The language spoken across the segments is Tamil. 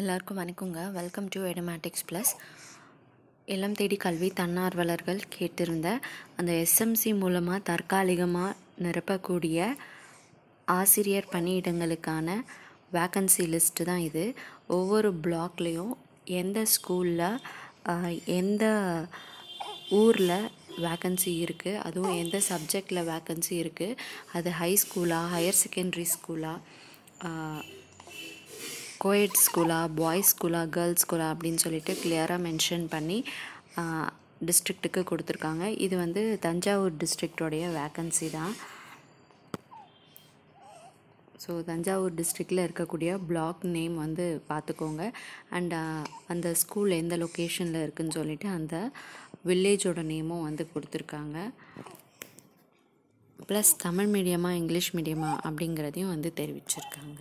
எல்லாருக்கும் வணக்கங்க வெல்கம் டு எடமேட்டிக்ஸ் ப்ளஸ் இல்லம் தேடி கல்வி தன்னார்வலர்கள் கேட்டிருந்த அந்த எஸ்எம்சி மூலமாக தற்காலிகமாக நிரப்பக்கூடிய ஆசிரியர் பணியிடங்களுக்கான வேக்கன்சி லிஸ்ட்டு தான் இது ஒவ்வொரு பிளாக்லேயும் எந்த ஸ்கூலில் எந்த ஊரில் வேக்கன்சி இருக்குது அதுவும் எந்த சப்ஜெக்டில் வேக்கன்சி இருக்குது அது ஹை ஸ்கூலா ஹையர் செகண்டரி ஸ்கூலாக கோஎட் ஸ்கூலா பாய்ஸ் ஸ்கூலா கேர்ள்ஸ் ஸ்கூலா அப்படின்னு சொல்லிட்டு கிளியராக மென்ஷன் பண்ணி டிஸ்ட்ரிக்ட்டுக்கு கொடுத்துருக்காங்க இது வந்து தஞ்சாவூர் டிஸ்ட்ரிக்டோடைய வேக்கன்சி தான் ஸோ தஞ்சாவூர் டிஸ்ட்ரிக்டில் இருக்கக்கூடிய பிளாக் நேம் வந்து பார்த்துக்கோங்க அண்ட் அந்த ஸ்கூல் எந்த லொக்கேஷனில் இருக்குதுன்னு சொல்லிட்டு அந்த வில்லேஜோட நேமும் வந்து கொடுத்துருக்காங்க ப்ளஸ் தமிழ் மீடியமாக இங்கிலீஷ் மீடியமாக அப்படிங்கிறதையும் வந்து தெரிவிச்சிருக்காங்க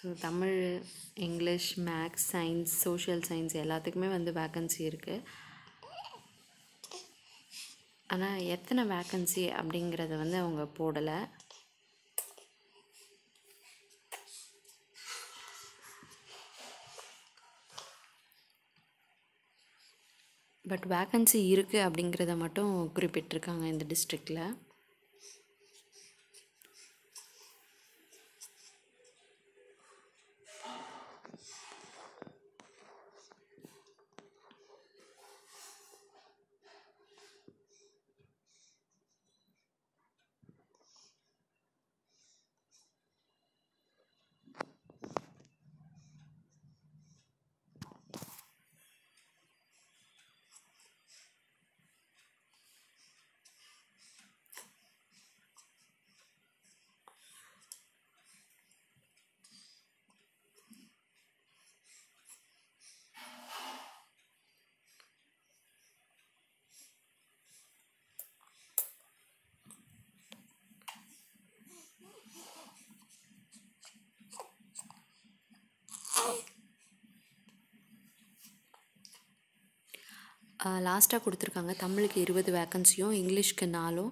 so Tamil English maths science social science எல்லாத்துக்குமே வந்து வேக்கன்சி இருக்குது ஆனால் எத்தனை வேக்கன்சி அப்படிங்கிறத வந்து அவங்க போடலை பட் வேக்கன்சி இருக்குது அப்படிங்கிறத மட்டும் குறிப்பிட்டிருக்காங்க இந்த டிஸ்ட்ரிக்டில் லாஸ்ட்டாக கொடுத்துருக்காங்க தமிழுக்கு இருபது வேக்கன்சியும் இங்கிலீஷ்க்கு நாலும்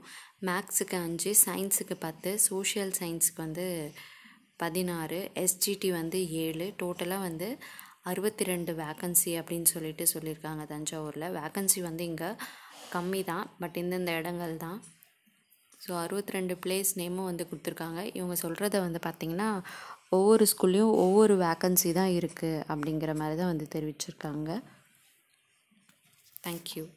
மேக்ஸுக்கு அஞ்சு சயின்ஸுக்கு பத்து சோஷியல் சயின்ஸுக்கு வந்து பதினாறு எஸ்ஜிடி வந்து ஏழு டோட்டலாக வந்து அறுபத்தி ரெண்டு வேக்கன்சி அப்படின்னு சொல்லிட்டு சொல்லியிருக்காங்க தஞ்சாவூரில் வேக்கன்சி வந்து இங்கே கம்மி தான் பட் இந்தந்த இடங்கள் தான் ஸோ அறுபத்தி ரெண்டு பிளேஸ் நேமும் வந்து கொடுத்துருக்காங்க இவங்க சொல்கிறத வந்து பார்த்திங்கன்னா ஒவ்வொரு ஸ்கூல்லேயும் ஒவ்வொரு வேக்கன்சி தான் இருக்குது அப்படிங்கிற மாதிரி தான் வந்து தெரிவிச்சிருக்காங்க Thank you.